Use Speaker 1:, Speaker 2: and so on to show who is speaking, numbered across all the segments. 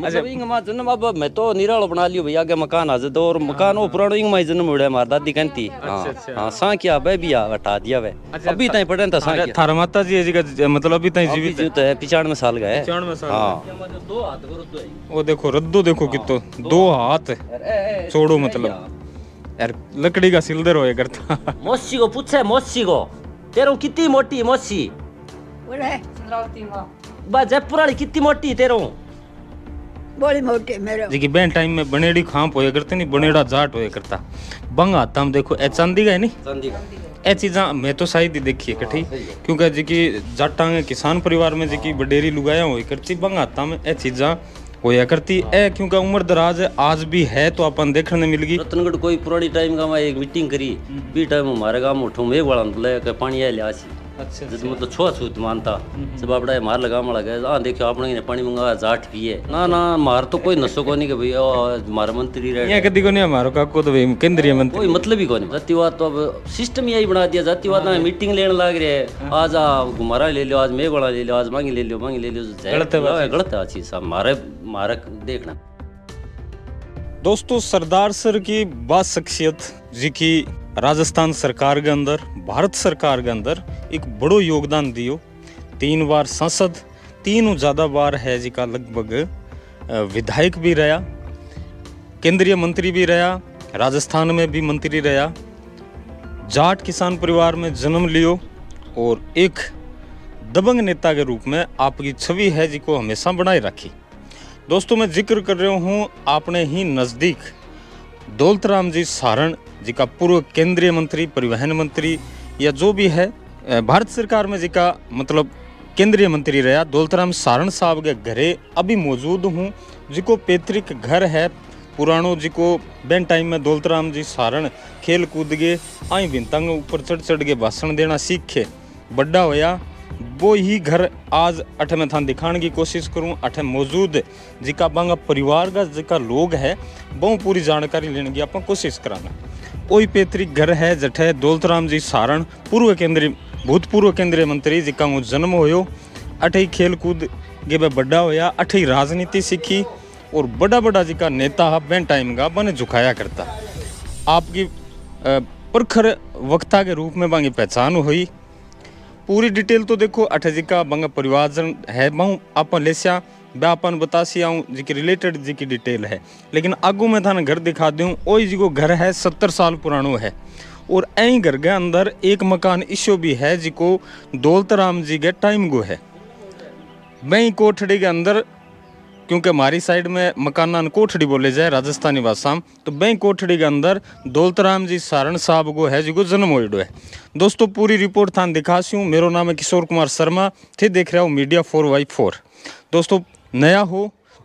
Speaker 1: मतलब इंग मां जन्म अब मैं तो निरालो बना लियो भैया के मकान आज तो और अच्छा। मकान वो पुरानो इंग मां जन्म होड़े मार दादी कहती हां हां सा क्या बे भी आ हटा दिया वे अच्छा, अभी ताई पड़े था सा क्या थारा
Speaker 2: माता जी जी मतलब अभी ताई जीवित जीवित है 95 साल का है 95 साल हां दो हाथ को रद्दो है वो देखो रद्दो देखो हाँ, कितो दो हाथ छोड़ो मतलब यार लकड़ी का सिल्दर होए करता मोसी को पूछे मोसी को तेरो कितनी मोटी मोसी
Speaker 1: ओए सन्द्रावती मां बा जयपुर वाली कितनी मोटी तेरो बड़ी मोटी मेरे
Speaker 2: जी बेन टाइम में बनेड़ी खांप होया करते नहीं बनेड़ा जाट होया करता बंग आता देखो ए चांदी का है नहीं चांदी का ए चीज़ा मैं तो शायद ही देखी है कठी हाँ, क्योंकि जी की जाटा किसान परिवार में जी की बडेरी लुगाया हुई करती बंग आता ए चीज़ा होया करती है क्योंकि उम्र दराज आज भी है तो अपन देखने मिलगी रतनगढ़ कोई पुरानी टाइम
Speaker 1: का एक मीटिंग करी बी हम्म। टाइम हमारे गांव उठो में वाला पानी लिया अच्छा छूत अच्छा। मानता सब अपना मार लगा हाँ आपने पानी मंगा जाट है ना ना मार तो कोई नशो को नहीं मंत्री
Speaker 2: कदी को नहीं काको तो भाई केंद्रीय मंत्री कोई मतलब ही
Speaker 1: जातिवाद तो अब सिस्टम यही बना दिया जातिवाद ना हाँ, हाँ। मीटिंग लेने लग रहे है हाँ। आज घुमारा ले लो आज मेघवाड़ा ले लो आज मांगी ले लो मांगी ले लो तो गलत है गलत है मारक देखना
Speaker 2: दोस्तों सरदार सर की बात शख्सियत जी की राजस्थान सरकार के अंदर भारत सरकार के अंदर एक बड़ो योगदान दियो तीन बार सांसद तीन ज़्यादा बार है जी का लगभग विधायक भी रहा केंद्रीय मंत्री भी रहा राजस्थान में भी मंत्री रहा जाट किसान परिवार में जन्म लियो और एक दबंग नेता के रूप में आपकी छवि है जी को हमेशा बनाए रखी दोस्तों मैं जिक्र कर रहा हूँ आपने ही नज़दीक दौलत राम जी सारण जी पूर्व केंद्रीय मंत्री परिवहन मंत्री या जो भी है भारत सरकार में जी मतलब केंद्रीय मंत्री रहा दौलतराम सारण साहब के घरे अभी मौजूद हूँ जिको पैतृक घर है पुराणो जिको बेन टाइम में दौलतराम जी सारण खेल कूद गए आई तंग ऊपर चढ़ चढ़ के भाषण देना सीखे बड़ा होया वो ही घर आज अठ मैं थान दिखाने की कोशिश करूँ अठ मौजूद जिका बांगा परिवार का जिका लोग है वो पूरी जानकारी लेने की आप कोशिश कराना वही पैतृक घर है जठे दौलत राम जी सारण पूर्व केंद्रीय भूतपूर्व केंद्रीय मंत्री जिका वो जन्म हो अठे ही खेलकूद गे मैं बड़ा होया अठ ही राजनीति सीखी और बड़ा बड़ा जी नेता है बैन टाइम का बने झुकाया करता आपकी प्रखर वक्ता के रूप में बाकी पहचान हुई पूरी डिटेल तो देखो अठ जिका बंग जन है बहु आप लेसिया बया अपन बतासी आऊं जिकी रिलेटेड जिकी डिटेल है लेकिन आगू में थाने घर दिखा दूँ ओ को घर है सत्तर साल पुरानो है और ऐ घर के अंदर एक मकान इशो भी है जिको दौलत राम जी के टाइम गो है वही कोठड़ी के अंदर क्योंकि हमारी साइड में मकानान कोठड़ी बोले जाए राजस्थानी भाषा तो बैंक कोठड़ी के अंदर दौलत राम जी सारण साहब को है जी को जन्म होइडो है दोस्तों पूरी रिपोर्ट थान दिखा सी मेरा नाम है किशोर कुमार शर्मा थे देख रहे हो मीडिया फोर वाई फोर दोस्तों नया हो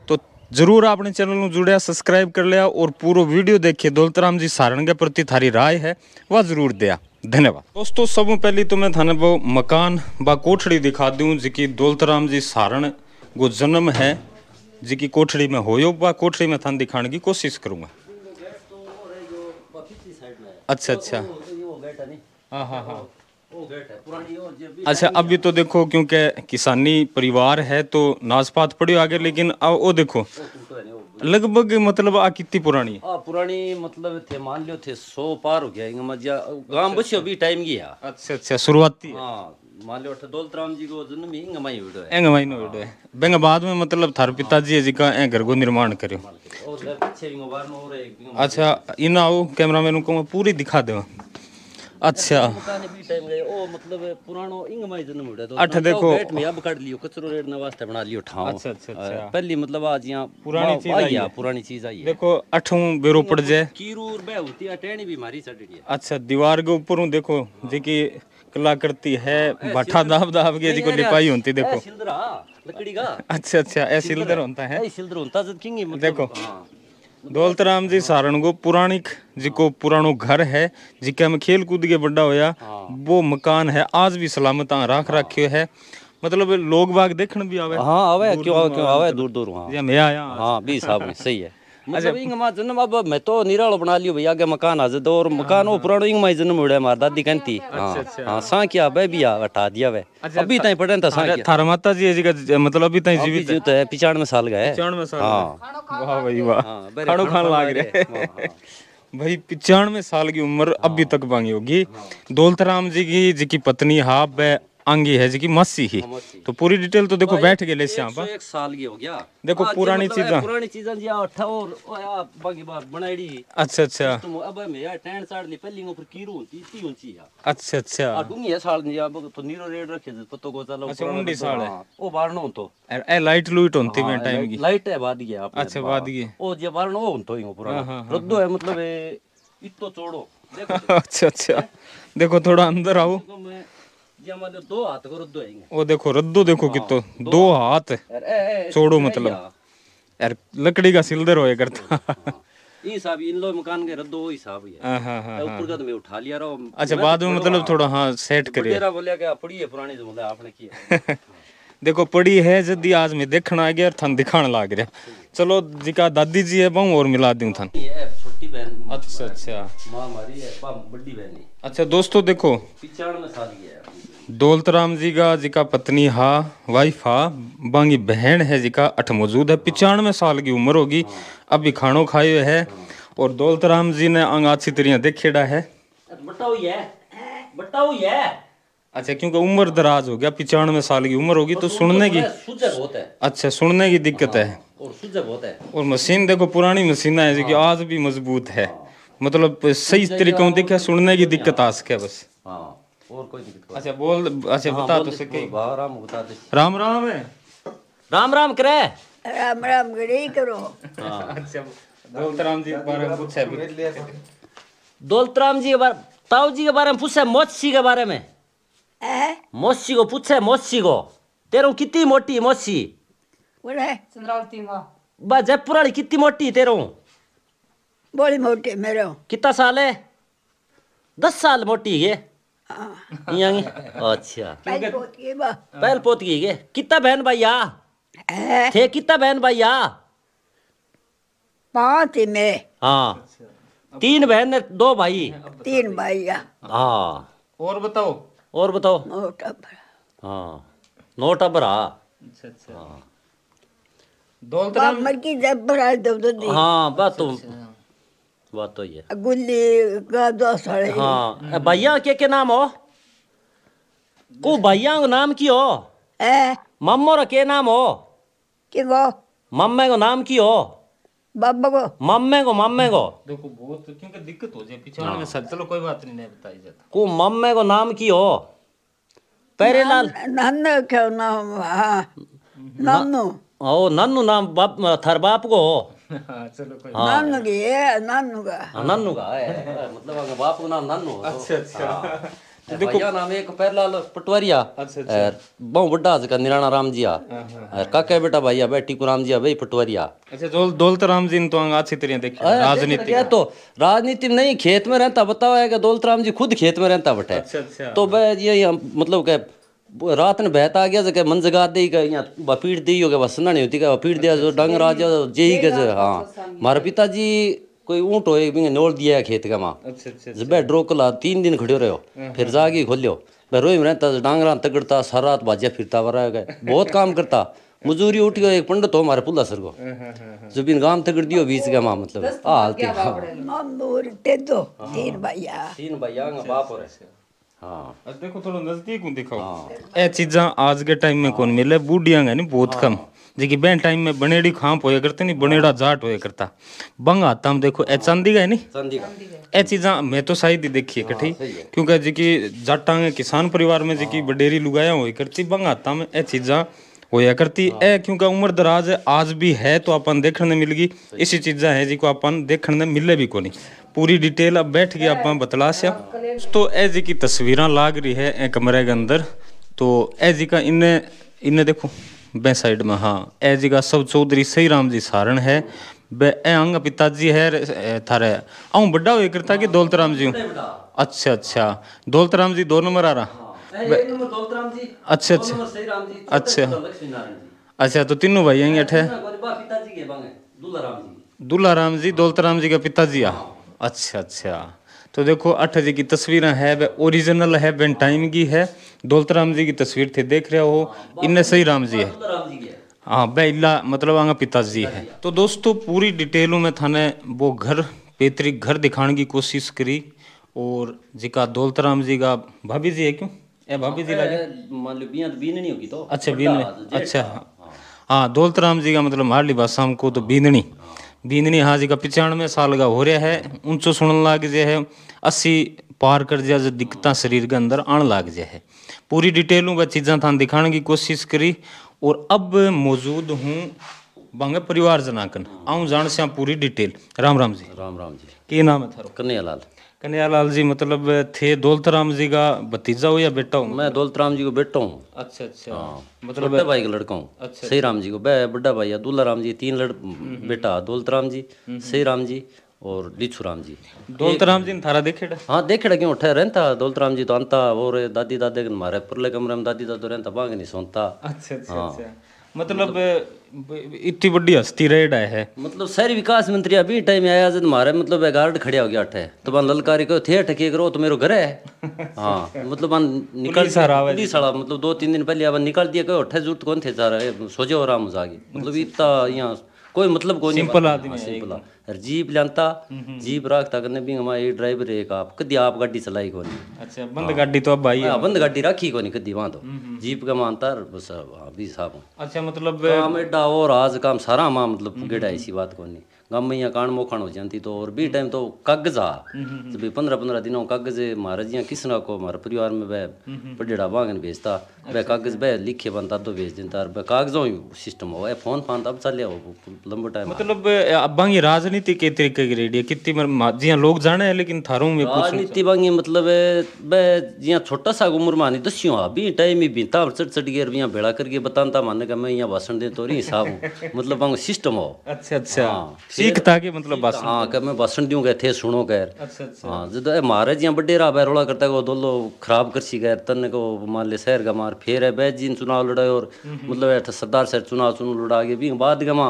Speaker 2: तो जरूर अपने चैनल में जुड़िया सब्सक्राइब कर लिया और पूरा वीडियो देखिए दौलत राम जी सारण के प्रति थारी राय है वह जरूर दिया धन्यवाद दोस्तों सब पहली तो मैं थाने वो मकान व कोठड़ी दिखा दूँ जिकी दौलत राम जी सारण को जन्म है जी की कोठड़ी में हो बा कोठड़ी में थान दिखाने की कोशिश करूँगा अच्छा अच्छा
Speaker 1: हाँ, हाँ, हाँ। अच्छा
Speaker 2: अब तो देखो क्योंकि किसानी परिवार है तो नाजपात पड़ियो आगे लेकिन अब वो देखो लगभग मतलब आ कितनी पुरानी
Speaker 1: है पुरानी मतलब थे मान लियो थे सौ पार हो गया गांव बच्चों भी टाइम गया अच्छा अच्छा शुरुआती मान लो दौलतराम जी को जन्म ही है गमाई
Speaker 2: बाद में मतलब थार पिताजी जी घर को निर्माण करियो अच्छा इन आओ कैमरामैन को पूरी दिखा दो अच्छा
Speaker 1: ओ मतलब पुरानो इंगमाई जन्म हुडो तो अठ अच्छा, तो देखो पेट में अब काट लियो कचरो रेड ना वास्ते बना लियो ठाव अच्छा अच्छा अच्छा पहली मतलब आज यहां पुरानी चीज आई है पुरानी चीज आई है देखो अठों बेरो पड़ जाए कीरूर बे होती है टेणी भी मारी चढ़ड़ी है
Speaker 2: अच्छा दीवार के ऊपर देखो जे की कलाकृति है भट्ठा दाब दाब के जिको लिपाई होती देखो
Speaker 1: हाँ, लकड़ी का
Speaker 2: अच्छा अच्छा ऐ सिल्दर होता है सिल्दर होता किंग मतलब, देखो हाँ। दौलत राम जी सारण को पुराणिक जिको हाँ। पुरानो घर है जिके हम खेल कूद के बड़ा होया वो मकान है आज भी सलामत राख रखे है मतलब लोग बाग देखने भी आवे हाँ आवे क्यों आवे क्यों आवे मतलब, दूर
Speaker 1: दूर हाँ मैं आया हाँ बीस आवे सही है मतलब मैं तो निरालो बना लियो भैया आगे मकान आज दो और मकान वो पुरानो इंग मां जन्म होड़ा मार दादी कहती हां सा क्या बे भी हटा दिया वे
Speaker 2: अच्छा, अभी ताई पड़े था सा माता जी जी मतलब अभी ताई जीवित जीवित है 95 साल का है हाँ। वाह भाई वाह हाँ, खानो खान लाग रहे हाँ, भाई पिचानवे साल की उम्र अभी तक मांगी होगी दौलतराम जी की जी की पत्नी हाफ है अंगी है जी की मस्सी ही हाँ, तो पूरी डिटेल तो देखो बैठ गए यहाँ पर एक साल ये हो गया देखो पुरानी मतलब चीज पुरानी
Speaker 1: चीजा जी अठा और बाकी बार बनाईडी अच्छा अच्छा तो अब मैं यार टैन साड़ ली पहली ऊपर कीरू होती ती ऊंची है
Speaker 2: अच्छा अच्छा
Speaker 1: डूंगी है साल जी अब तो नीरो रेड रखे जे पत्तो को चलो अच्छा उंडी साल है ओ बारनो तो
Speaker 2: ए लाइट लूट होती में हाँ, टाइम की लाइट है बाद गया आपने अच्छा बाद गया ओ जे बारनो हो तो ही पुराना हाँ, रद्दो
Speaker 1: है मतलब इतो चोड़ो
Speaker 2: देखो अच्छा अच्छा देखो थोड़ा अंदर आओ दो हाथ को रद्दो वो देखो रद्दो देखो हाँ, दो, हाथ छोड़ो मतलब यार लकड़ी का सिल्दर होया करता
Speaker 1: हिसाब हाँ, हाँ। इन लो मकान के रद्दो हिसाब ही
Speaker 2: है ऊपर का
Speaker 1: तो मैं उठा लिया रहा अच्छा बाद में तो मतलब
Speaker 2: थोड़ा हां सेट करिए मेरा
Speaker 1: बोलिया कि पड़ी है पुरानी जो तो मतलब आपने
Speaker 2: किया देखो पड़ी है जदी आज मैं देखण आ गया थान दिखाण लाग रहा चलो जिका दादी जी है बाऊ और मिला दूं थान
Speaker 1: छोटी बहन अच्छा अच्छा मां हमारी है बड़ी बहन
Speaker 2: अच्छा दोस्तों देखो
Speaker 1: पिचाण में शादी है
Speaker 2: दौलत राम जी का जिका पत्नी हा वाइफ हा बांगी बहन है जिका अठ मौजूद है पिचानवे साल की उम्र होगी अभी खानो खाए हुए है और दौलत राम जी ने अंग अच्छी तरह देखेड़ा है अच्छा क्योंकि उम्र दराज हो गया पिचानवे साल की उम्र होगी तो सुनने की
Speaker 1: अच्छा
Speaker 2: सुनने की दिक्कत हाँ, है और मशीन देखो पुरानी मशीन है जो की हाँ। आज भी मजबूत है हाँ। मतलब सही तरीकों देखे सुनने की दिक्कत आ सके बस और कोई दिक्कत अच्छा बोल अच्छा हाँ, बता तो सके राम बता दे राम राम है राम राम करे
Speaker 1: राम राम गड़ी करो
Speaker 2: हाँ। अच्छा, दौलत राम जी के बारे में
Speaker 1: जी के बारे ताऊ जी के बारे में पूछे मोसी के बारे में मोसी को पूछे मोसी को तेरे कितनी मोटी मोसी जयपुर वाली कितनी मोटी तेरे बड़ी मोटी मेरे कितना साल है दस साल मोटी है हाँ। अच्छा पैल पोत हाँ। के कितना बहन भैया थे कितना बहन भैया पांच में हाँ अच्छा। तीन बहन ने दो भाई तीन भैया हाँ और बताओ और बताओ नौ टबर हाँ नौ टबर अच्छा अच्छा हाँ दौलत राम की जब बड़ा तो दौलत हाँ बस तुम तो- अच्छा, अच्छा। बात तो ये गुल्ली का दो साले हाँ भैया के के नाम हो को भैया को नाम की हो मम्मो रो के नाम हो के गो मम्मे को नाम की हो बाबा को मम्मे को मम्मे को
Speaker 2: देखो बहुत क्योंकि दिक्कत हो जाए पीछे में हाँ। सब चलो कोई बात नहीं बताई जाता
Speaker 1: को मम्मे को नाम की हो पहले लाल नन्नो क्या नाम हाँ नन्नो ओ नन्नो नाम बाप थर बाप को हो चलो राम जी आ बेटा भैया बैठी राम जी भाई पटवारिया दौलत राम जी तो अच्छी तरह देखी राजनीति क्या तो नहीं खेत में रहता बताओ है दौलत राम जी खुद खेत में रहता बटे तो ये मतलब के रात ने बहता गया जगह मन जगा दी हो गया वसना नहीं होती का दिया जो डंग राज जे हाँ। मारे पिताजी कोई ऊँट होए नोल दिया खेत का माँ जब ड्रो कला तीन दिन खड़े रहो हाँ, फिर हाँ। जाके खोलियो रोई में रहता डांगरा तगड़ता सारा रात बाजिया फिरता वरा गए बहुत काम करता मजूरी उठ गया एक पंडित हो हमारे पुल्ला सर को जुबिन गांव तगड़ दियो बीच गया माँ मतलब हाल तीन भैया
Speaker 2: तीन भैया बाप हो रहे अच्छा, अच्छा। हाँ देखो थोड़ा नजदीक दिखाओ ये हाँ। चीज़ा आज के टाइम में कौन मिले बूढ़िया है नहीं बहुत हाँ। कम जी बहन टाइम में बनेड़ी खांप होया करते नहीं बनेड़ा हाँ। जाट होया करता बंग आता हम देखो ए चांदी का है नहीं
Speaker 1: चांदी का
Speaker 2: ए चीज़ा मैं तो शायद ही देखी है कठी क्योंकि जी की जाटा किसान परिवार में जी की बडेरी लुगाया हुई करती बंग आता में ए चीज़ा होया करती ए क्योंकि उम्र दराज आज भी है तो अपन देखने मिलगी इसी चीज़ा है जी को अपन देखने मिले भी को नहीं पूरी डिटेल अब बैठ गया आप बतला से तो ऐजी की तस्वीर लाग रही है कमरे के अंदर तो ऐजी का इन्हें इन्हें देखो बे साइड में हाँ ऐजी का सब चौधरी सही राम जी सारण है अंग पिताजी है थारे आऊँ बड़ा हुए करता कि दौलत राम जी अच्छा अच्छा दौलत राम जी दो नंबर आ रहा
Speaker 1: हाँ।
Speaker 2: अच्छा अच्छा अच्छा अच्छा तो तीनों भाई यहीं अठे दूल्हा राम जी दौलत राम जी का पिताजी आ हाँ। अच्छा अच्छा तो देखो अठ जी की तस्वीर है वह ओरिजिनल है बेन टाइम की है दौलत राम जी की तस्वीर थी देख रहे हो हाँ, इन सही राम जी है हाँ वह इला मतलब आगा पिताजी है तो दोस्तों पूरी डिटेलों में थाने वो घर पैतृक घर दिखाने की कोशिश करी और जी का दौलत राम जी का भाभी जी है क्यों ए भाभी जी लगे
Speaker 1: तो बीन नहीं होगी तो
Speaker 2: अच्छा बीन अच्छा हाँ।, हाँ।, हाँ दौलत राम जी का मतलब हमारी भाषा हमको तो बीननी दीदनी हाजी का पचानवे साल का हो रहा है ऊंचो सुन लाग जे है अस्सी पार कर जा जो दिक्कत शरीर के अंदर आने लाग जे है पूरी डिटेल में चीज़ें थान दिखाने की कोशिश करी और अब मौजूद हूँ बांगे परिवार जनाकन आऊँ जान से पूरी डिटेल राम राम जी राम राम जी के नाम है थारो कन्हैया लाल कन्हैयालाल जी मतलब थे दौलत जी का भतीजा हो या बेटा हूँ मैं दौलत राम जी को बेटा हूँ अच्छा अच्छा हाँ। मतलब बड़ा भाई का लड़का हूँ अच्छा, अच्छा। सही राम जी को बह बड़ा भाई है दूल्हा राम जी तीन लड़ हम्म, हम्म।
Speaker 1: बेटा दौलत जी हम्म, सही राम जी और लीछू राम जी दौलत राम
Speaker 2: जी ने थारा देखेड़ा
Speaker 1: हाँ देखेड़ा क्यों उठा रहता दौलत राम जी तो आंता और दादी दादे मारे पुरले कमरे में दादी दादो रहता बांग नहीं सोनता
Speaker 2: अच्छा अच्छा, हाँ। अच्छा। मतलब इतनी बड़ी हस्ती रेड आया
Speaker 1: है मतलब शहरी विकास मंत्री अभी टाइम आया जब मारे मतलब गार्ड खड़े हो गया अठे तो मान ललकारी को थे अटके करो तो मेरो घर है हाँ मतलब मान निकल पुलिस सारा मतलब दो तीन दिन पहले अब निकाल दिया कहो अठे जरूरत कौन थे जा रहे सोचे हो राम जागे मतलब अच्छा। इतना यहाँ कोई मतलब कोई सिंपल आदमी हाँ, सिंपल जीप लाता जीप रखता कने भी हमारा एक ड्राइवर एक आप कदी आप गाड़ी चलाई को नहीं अच्छा बंद गाड़ी तो अब भाई हां बंद गाड़ी राखी को नहीं कदी वहां तो जीप का मानता बस हां साहब
Speaker 2: अच्छा मतलब काम
Speaker 1: एडा और आज काम सारा मां मतलब गेड़ा ऐसी बात को नहीं गाँव में कान मोखान हो जाती तो और भी टाइम तो कागज आ जब पंद्रह पंद्रह दिनों कागज महाराज यहाँ किसना को हमारे परिवार में वह पढ़ेड़ा बांगन भेजता वह कागज वह लिखे बनता तो भेज देता और कागजों सिस्टम हो फोन फान अब चल हो लंबा टाइम
Speaker 2: मतलब बांगी राजनीति के तरीके की रेडी कितनी जिया लोग जाने हैं लेकिन थारू में राजनीति
Speaker 1: बांगी मतलब वह जिया छोटा सा उम्र में दस्यो अभी टाइम ही बीता चढ़ चढ़ गया यहाँ बेड़ा करके बताता मानने का मैं यहाँ भाषण दे तो रही हिसाब मतलब बांगो सिस्टम हो अच्छा अच्छा ਸਿੱਖ ਤਾਂ ਕਿ ਮਤਲਬ ਬਸ ਹਾਂ ਕਿ ਮੈਂ ਬਸਣ ਦਿਉਂ ਇੱਥੇ ਸੁਣੋ ਗੈਰ ਹਾਂ ਜਦੋਂ ਇਹ ਮਹਾਰਾਜ ਜਾਂ ਵੱਡੇ ਰਾ ਬੈਰੋਲਾ ਕਰਤਾ ਕੋ ਦੋਲੋ ਖਰਾਬ ਕਰਸੀ ਗੈਰ ਤਨ ਕੋ मान ले शहर का मार फिर है बैज जी चुनाव लड़ाए और मतलब सरदार सर चुनाव चुनाव लड़ा के भी बाद गमा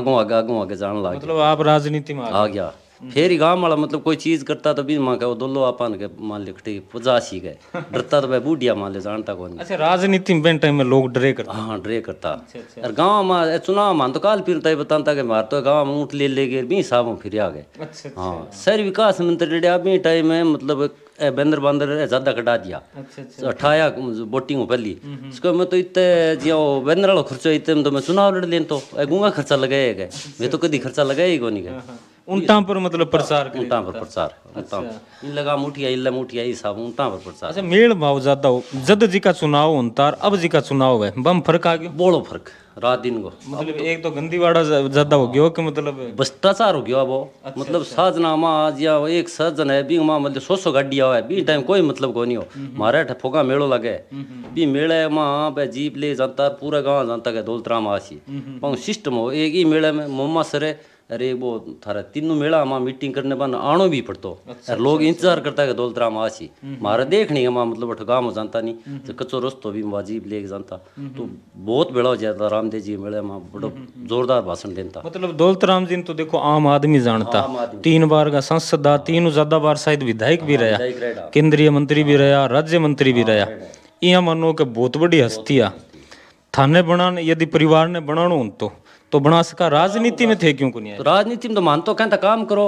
Speaker 1: आगो आगे आगो आगे जान लगा मतलब
Speaker 2: आप राजनीति में आ गया फिर
Speaker 1: गाँव वाला मतलब कोई चीज करता तभी तो माँ के दोलो आपन के मान लिखटी पचासी गए डरता तो भाई बूढ़िया मान ले जानता कौन अच्छा राजनीति में टाइम में लोग डरे करता हाँ डरे करता अच्छा, अच्छा। और गाँव में चुनाव मान तो काल फिर तय बताता के मार तो गाँव में ऊँट ले ले गए भी साहब फिर आ गए
Speaker 2: अच्छा, हाँ
Speaker 1: शहर विकास मंत्री डे अभी टाइम में मतलब बेंदर बांदर ज्यादा कटा दिया तो अठाया बोटिंग पहली हम्म, हम्म। इसको मैं तो इतने जिया बेंदर वालों खर्चो इतने तो मैं चुनाव लड़ ले तो गूंगा खर्चा लगाया गया मैं तो कभी खर्चा लगाया ही कौन गया हाँ, हाँ। ऊंटा पर मतलब प्रचार ऊंटा पर प्रचार ऊंटा लगा मुठिया इल्ला मुठिया ई सब ऊंटा पर प्रचार
Speaker 2: अच्छा मेल भाव ज्यादा हो जद जी का चुनाव उनतार अब जी का चुनाव है बम फर्क आ गयो बोलो फर्क रात दिन को मतलब एक तो गंदीवाड़ा ज्यादा हो
Speaker 1: गयो कि मतलब भ्रष्टाचार हो गयो अब अच्छा, मतलब अच्छा। साजना मां आज या एक सर्जन है बी मां मतलब सौ गाड़िया है बी टाइम कोई मतलब को नहीं हो हम्म, हम्म। मारे ठफोगा मेलो लगे हम्म, बी मेले मां बे जीप ले जाता पूरा गांव जानता के दौलतराम आसी सिस्टम हो एक ही मेले में मोमा सरे अरे वो थारा तीनों मेला माँ मीटिंग करने बाद आनो भी पड़तो अच्छा, अच्छा लोग अच्छा। इंतजार करता है दौलत राम आसी हम्म, मारा हम्म। देख नहीं माँ मतलब ठगाम जानता नहीं हम्म, तो कच्चो रस्तो भी वाजीब लेके जानता तो बहुत बेड़ा हो रामदेव जी मेले माँ बड़ो जोरदार भाषण देता
Speaker 2: मतलब दौलत राम जी तो देखो आम आदमी जानता तीन बार का सांसद तीन ज्यादा बार शायद विधायक भी हाँ, रहा केंद्रीय मंत्री भी हाँ। रहा राज्य मंत्री भी हाँ, रहा यहाँ मानो के बहुत बड़ी हस्ती आ थाने बनाने यदि परिवार ने बनानो तो तो बनास का राजनीति में थे क्यों को नहीं तो राजनीति में तो मान तो कहता काम करो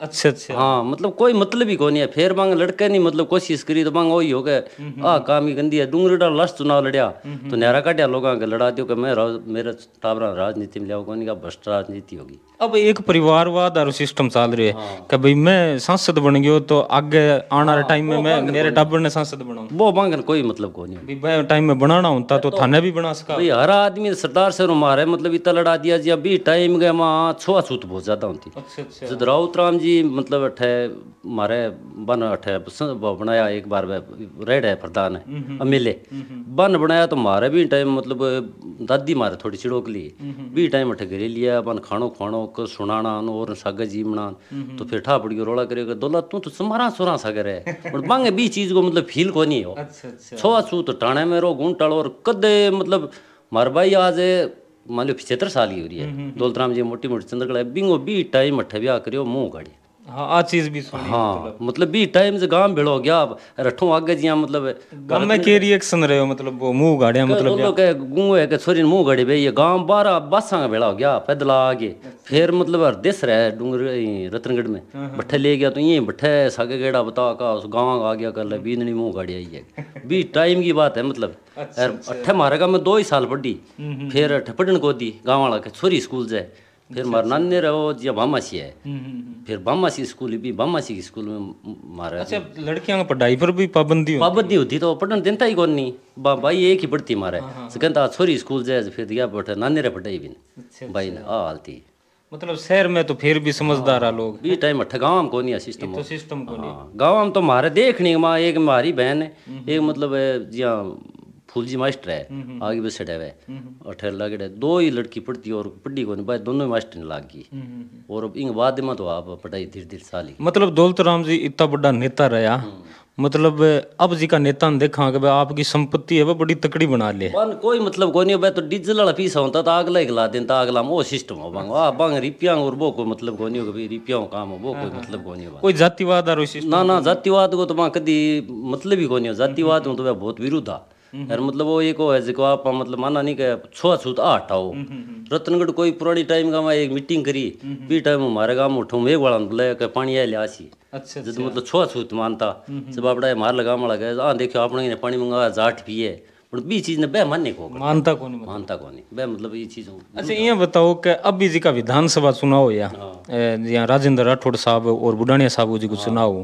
Speaker 2: अच्छा अच्छा हाँ मतलब कोई मतलब ही को नहीं है फिर
Speaker 1: मांग लड़के नहीं मतलब कोशिश करी तो मांग वही हो गए हम्म, आ हम्म। काम ही गंदी है डूंगरेड़ा लास्ट चुनाव लड़िया हम्म, तो नहरा काटिया लोगों के लड़ा दियो कि मैं मेरा टाबरा राजनीति में लिया कौन का भ्रष्ट राजनीति होगी
Speaker 2: अब एक परिवारवाद और सिस्टम चल रही है हाँ। भाई मैं सांसद बन गयो तो आगे आने वाले टाइम हाँ, में मैं मेरे टाबर ने सांसद बनाऊ वो मांगन कोई मतलब को नहीं टाइम में बनाना होता तो, तो थाने भी बना सका भाई हर आदमी सरदार से मारे मतलब इतना लड़ा दिया जी अभी टाइम गए वहाँ
Speaker 1: छुआछूत बहुत ज्यादा होती जब अच्छा, अच्छा। राउत राम जी जी मतलब अठे मारे बन अठे बनाया एक बार रेड़े है प्रधान है हम्म, हम्म, हम्म, बन बनाया तो मारे भी टाइम मतलब दादी मारे थोड़ी चिड़ोकली भी टाइम अठे घरे लिया बन खानो खानो को सुनाना और सागे जी बना तो फिर ठा पड़ी रोला करेगा दोला तू तो समारा सुरा सागे रहे और भी चीज को मतलब फील को नहीं हो छो अच्छा, छू अच्छा। तो टाणे में रो गुण टाड़ो और कदे मतलब मार भाई आज मान लो पिछहत्तर साल की हो रही है दौलत राम जी मोटी मोटी चंद्रकला बिंगो बी टाइम अठे ब्याह करियो मुंह गाड़ी हाँ आ चीज भी सुनी हाँ मतलब।, मतलब, भी टाइम से गांव भेड़ो गया रठो आगे जिया मतलब गांव में के
Speaker 2: रिएक्शन रहे हो मतलब वो मुंह गाड़िया मतलब लोग
Speaker 1: के गूं है के छोरी मुंह गाड़ी बे ये गांव बारह बासा का भेड़ा गया पैदल आगे फिर मतलब हर देश रहे डूंगर रतनगढ़ में हाँ, हाँ। भट्ठे ले गया तो यही भट्ठे सागे गेड़ा बता का उस गांव आ गया कर ले बींदनी मुंह गाड़ी आई है बी टाइम की बात है मतलब अच्छा, अच्छा। अट्ठे मारेगा मैं दो ही साल पढ़ी हम्म, हम्म, फिर हम्म। अट्ठे पढ़ने को दी गाँव वाला के छोरी स्कूल जाए फिर मरनान्य रहो या बामासी है फिर बामासी स्कूल भी बामासी के स्कूल में मारा अच्छा लड़कियां पढ़ाई पर भी पाबंदी पाबंदी होती तो पढ़ने देता ही कौन नहीं बा, भाई एक ही पढ़ती मारे हाँ, हाँ, हाँ। तो कहता छोरी स्कूल जाए तो फिर दिया पढ़ नान्य रे पढ़ाई भी अच्छा,
Speaker 2: अच्छा। भाई ने
Speaker 1: आ हालती मतलब शहर में तो फिर भी समझदार है लोग भी टाइम अठ गाँव में कोनी सिस्टम तो सिस्टम को गाँव में तो मारे देख माँ एक मारी बहन है हम्म, हम्म। एक मतलब जिया फूलजी मास्टर है हम्म, हम्म, आगे बसेड़ा हम्म। है और ठहर दो ही लड़की पढ़ती और पढ़ी को भाई दोनों ही मास्टर लाग गई और इंग बाद में तो आप पढ़ाई धीरे धीरे साली
Speaker 2: मतलब दौलत राम जी इतना बड़ा नेता रहा मतलब अब जी का नेता देखा कि आपकी संपत्ति है वह बड़ी तकड़ी बना ले
Speaker 1: कोई मतलब कोई नहीं तो डीजल वाला पीसा होता तो अगला हिला देता तो अगला वो सिस्टम हो बांग बांग रिपिया और वो कोई मतलब को नहीं होगा रिपिया काम हो वो कोई हाँ, हाँ, मतलब हाँ। को नहीं होगा कोई
Speaker 2: जातिवाद ना ना
Speaker 1: जातिवाद को तो वहां कभी मतलब ही को नहीं हो जातिवाद में तो वह बहुत विरुद्ध है यार मतलब वो एक है जिको आप मतलब माना नहीं क्या छुआछूत आ हटाओ रतनगढ़ कोई पुरानी टाइम का एक मीटिंग करी भी टाइम हमारे गांव उठो एक वाला बोले पानी आए लिया अच्छा जब अच्छा। मतलब छुआछूत मानता हम्म, हम्म। जब आप हमारे लगाम वाला गए आ देखो आपने पानी मंगा जाट पिए बी चीज ने बे मानने को मानता कौन मतलब। मानता कौन बे मतलब ये चीज अच्छा ये
Speaker 2: बताओ कि अभी जी का विधानसभा चुनाव या हाँ। या राजेंद्र राठौड़ साहब और बुडानिया साहब जी को हाँ। चुनाव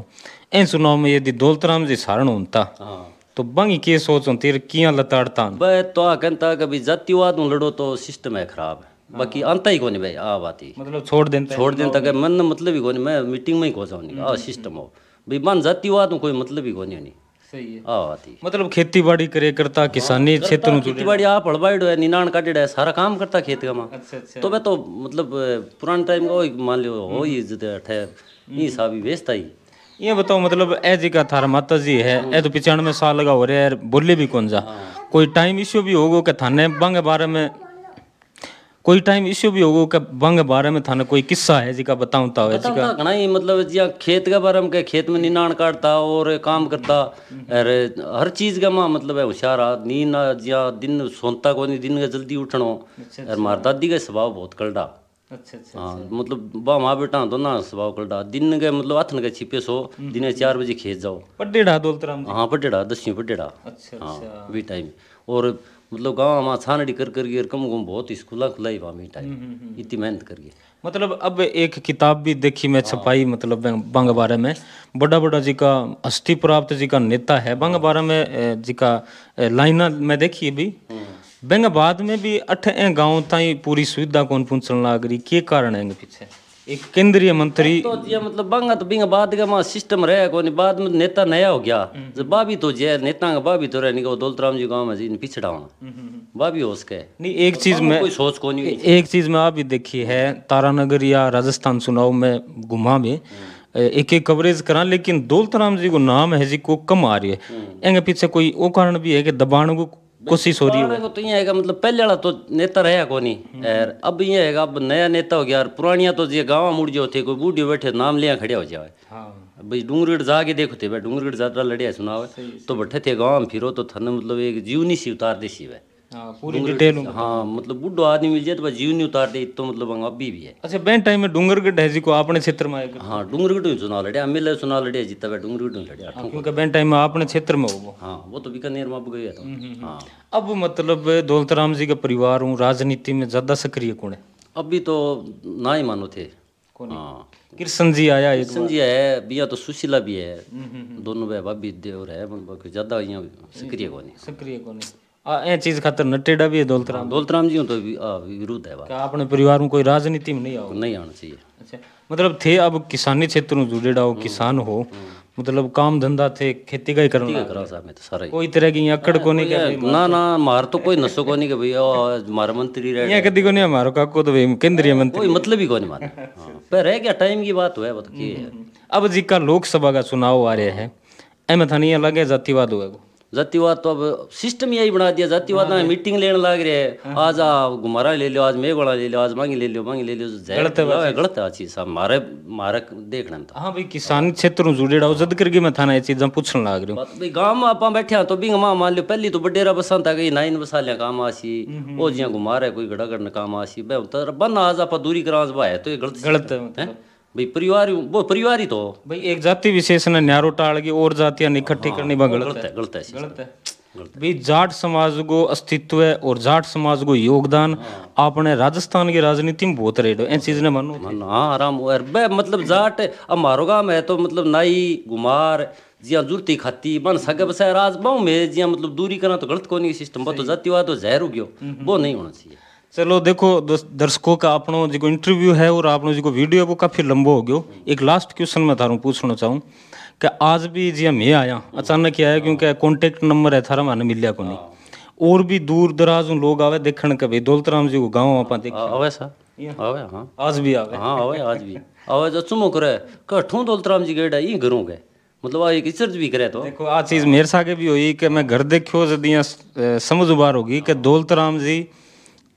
Speaker 2: इन चुनाव में यदि दौलतराम जी सारण होता हाँ। तो बंगी के सोच तेरे किया लताड़ता बे
Speaker 1: तो कहता कभी जातिवाद में लड़ो तो सिस्टम
Speaker 2: है खराब हाँ। बाकी आता ही कौन भाई आ बात ही मतलब छोड़ देन छोड़ देता तक हाँ।
Speaker 1: मन मतलब ही कौन मैं मीटिंग में ही कोसा होनी आ हम्म। सिस्टम हो भाई मन जातिवाद में कोई मतलब ही कोनी होनी सही है आ बात ही
Speaker 2: मतलब करे करता हाँ, किसानी क्षेत्र में बाड़ी
Speaker 1: आप हड़बाइड है निनान काटेड़ा है सारा काम करता खेत का माँ अच्छा, अच्छा। तो मैं तो मतलब पुराने टाइम का मान लियो हो हम्म। ही इज्जत है ये सभी वेस्ट ही
Speaker 2: ये बताओ मतलब ए जी का थार माता जी है ए तो में साल लगा हो रहा है बोले भी कौन जा कोई टाइम इश्यू भी होगा क्या थाने बंग बारे में कोई टाइम इश्यू भी होगा क्या बंग बारे में थाने कोई किस्सा है जी का बताऊं ता तो, है जी का घना ही मतलब जिया खेत के बारे में के खेत में निनान काटता
Speaker 1: और काम करता अरे हर चीज का मां मतलब है होशियार आ नींद जिया दिन सोता कोनी दिन का जल्दी उठनो
Speaker 2: अच्छा, और मार अच्छा। दादी
Speaker 1: का स्वभाव बहुत कलड़ा
Speaker 2: अच्छा अच्छा, हाँ,
Speaker 1: अच्छा। मतलब बा बेटा तो ना स्वभाव कलटा दिन के मतलब हथ के छिपे सो हम्म, दिन हम्म। चार बजे खेत जाओ पटेड़ा दौलतराम हाँ पटेड़ा दसवीं पटेड़ा
Speaker 2: अच्छा हाँ अच्छा। वी
Speaker 1: टाइम और मतलब गाँव हमारा छानड़ी कर करके कम कम बहुत स्कूला खुलाई वामी टाइम हम्म, इतनी मेहनत करके
Speaker 2: मतलब अब एक किताब भी देखी मैं छपाई हाँ। मतलब बांग बारे में बड़ा बड़ा जी का अस्थि प्राप्त जी का नेता है बांग बारे में जी का लाइना मैं देखी अभी बेंगाबाद में भी अठ ऐं गांव ताईं पूरी सुविधा कोन पहुचण लाग रही के कारण है पीछे एक केंद्रीय मंत्री तो
Speaker 1: ये मतलब बांगा तो बिंगा बाद का सिस्टम रहे कोनी बाद में नेता नया हो गया बाबी हम्म। तो जे नेता का बाबी तो रहे को दौलतराम जी गांव में जी पिछड़ा हुआ बाबी हो सके नहीं एक चीज में कोई सोच कोनी एक
Speaker 2: चीज में आप भी देखी है तारानगर या राजस्थान सुनाओ में घुमा में हम्म। एक एक कवरेज करा लेकिन दौलतराम जी को नाम है जी को कम आ रही है एंगे हम्म। पीछे कोई वो कारण भी है कि दबाण को कोशिश हो रही तो है
Speaker 1: तो ये है मतलब पहले वाला तो नेता रहा को नहीं यार अब ये है अब नया नेता हो गया और पुरानिया तो ये गाँव मुड़ जाओ थे कोई बूढ़ी बैठे तो नाम लिया खड़े हो जाए हाँ। भाई डूंगरगढ़ जाके देखो थे भाई डूंगरगढ़ ज्यादा लड़िया सुना तो बैठे थे गाँव में फिरो तो थाने मतलब एक जीवनी सी उतार दे सी भाई
Speaker 2: हाँ, पूरी डिटेल
Speaker 1: हाँ मतलब बूढ़ो आदमी मिल जाए तो जीव नहीं उतारते इतो मतलब अभी भी है अच्छा
Speaker 2: बैन टाइम में डूंगरगढ़ है जी को क्षेत्र में हाँ डूंगरगढ़ चुनाव लड़े हमें चुनाव लड़े जीता हुआ डूंगरगढ़ लड़े हाँ, क्योंकि बैन टाइम में अपने क्षेत्र में होगा हाँ
Speaker 1: वो तो बीकानेर में अब गए तो। हम्म, हम्म, हम्म। हाँ
Speaker 2: अब मतलब दौलतराम जी का परिवार हूँ राजनीति में ज्यादा सक्रिय कौन है
Speaker 1: अभी तो ना ही मानो थे कृष्ण हाँ। जी आया कृष्ण जी है बिया तो सुशीला भी है दोनों भाई भाभी देवर है ज्यादा सक्रिय कौन
Speaker 2: सक्रिय कौन ए चीज खातर नटेड़ा भी है दौलतराम हाँ, दौलतराम जी तो विरोध है क्या अपने परिवार में कोई राजनीति में नहीं आओ नहीं आना चाहिए अच्छा मतलब थे अब किसानी क्षेत्र में जुड़ेड़ा हो हम्म, किसान हो हम्म। मतलब काम धंधा थे खेती का ही करना करा साहब तो सारा कोई तरह की अकड़ को नहीं क्या ना तो- ना मार तो
Speaker 1: कोई नशो को नहीं के भैया हमारा मंत्री रहे यहाँ
Speaker 2: कदी को नहीं हमारो काको तो भाई केंद्रीय मंत्री कोई मतलब ही को नहीं मारे पर रह गया टाइम की बात हुआ बताइए अब जी तो हम्म, का लोकसभा का चुनाव आ रहे हैं एमे थानी लगे जातिवाद हुआ जातिवाद तो अब सिस्टम यही बना दिया जातिवाद में
Speaker 1: मीटिंग लेने लग रहे हैं हाँ, हाँ। आज घुमारा ले लो आज मेघवाड़ा ले लो आज मांगी ले लो मांगी ले लो गलत है मतलब गलत है चीज मारे मारे देखना था तो।
Speaker 2: हाँ भाई किसान क्षेत्र जुड़े रहो जद करके मैं थाना ये चीजें पूछने लग रही हूँ
Speaker 1: भाई में आप बैठे तो भी हम मान लो पहली तो बडेरा बसा था कहीं नाइन बसा लिया काम आसी वो जिया घुमा रहा कोई घड़ा करने काम आसी बन आज आप दूरी करा है तो ये गलत गलत है परिवार ही तो પરિવારી તો
Speaker 2: ભાઈ એક જાતિ વિશેષને ન્યારો ટાળगी और जातियां इकट्ठी हाँ, करनी बा गलत है गलत है गलत जाट समाज को अस्तित्व है और जाट समाज को योगदान हाँ। आपने राजस्थान की राजनीति में बहुत रेडो इन चीज ने मानो हाँ आराम बे मतलब जाट हमारो गांव है तो मतलब नाई गुमार
Speaker 1: जिया जुर्ती खाती बन सके बस राज में जिया मतलब दूरी करना तो गलत कौन सिस्टम बहुत तो जातिवाद
Speaker 2: तो जहर हो गयो हम्म, हम्म, वो हम्म। नहीं होना चाहिए चलो देखो दर्शकों का अपनो जो इंटरव्यू है और आपनो जो वीडियो है वो काफ़ी लंबो हो गयो एक लास्ट क्वेश्चन मैं थारू पूछना चाहूँ कि आज भी जी हम ये आया अचानक ही आया क्योंकि कॉन्टेक्ट नंबर है थारा मैंने मिलया को नहीं और भी दूर दराज लोग आवे देखने के भाई दौलत राम जी को गाँव आप आवे
Speaker 1: सर आवे हाँ आज भी आवे हाँ आवे आज भी आवे जो चुमो करे कठों राम जी गेट है ये घरों के मतलब एक रिसर्च भी करे तो देखो
Speaker 2: आज चीज़ मेरे सागे भी हुई कि मैं घर देखियो जदिया समझ उबार होगी कि दौलत राम जी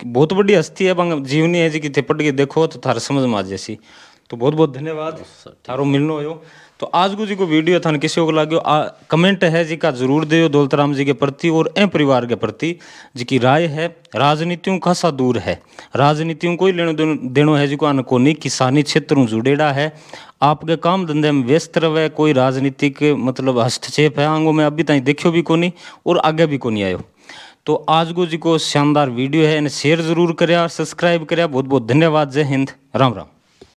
Speaker 2: बहुत बड़ी हस्ती है बंग जीवनी है जी की थिपट के देखो तो थारे समझ में आ जैसी तो बहुत बहुत धन्यवाद थारो मिलनो हो तो आज को जी को वीडियो थान किसी को लागो आ, कमेंट है जी का जरूर दे राम जी के प्रति और ए परिवार के प्रति जी की राय है राजनीतियों खासा दूर है राजनीतियों को ही लेने देनो है जी को अन किसानी क्षेत्र जुड़ेड़ा है आपके काम धंधे में व्यस्त रहे कोई राजनीतिक मतलब हस्तक्षेप है आंगो में अभी तक देखियो भी कोनी और आगे भी कोनी आयो तो आज को जी को शानदार वीडियो है इन्हें शेयर जरूर कराया सब्सक्राइब कराया बहुत बहुत धन्यवाद जय हिंद राम राम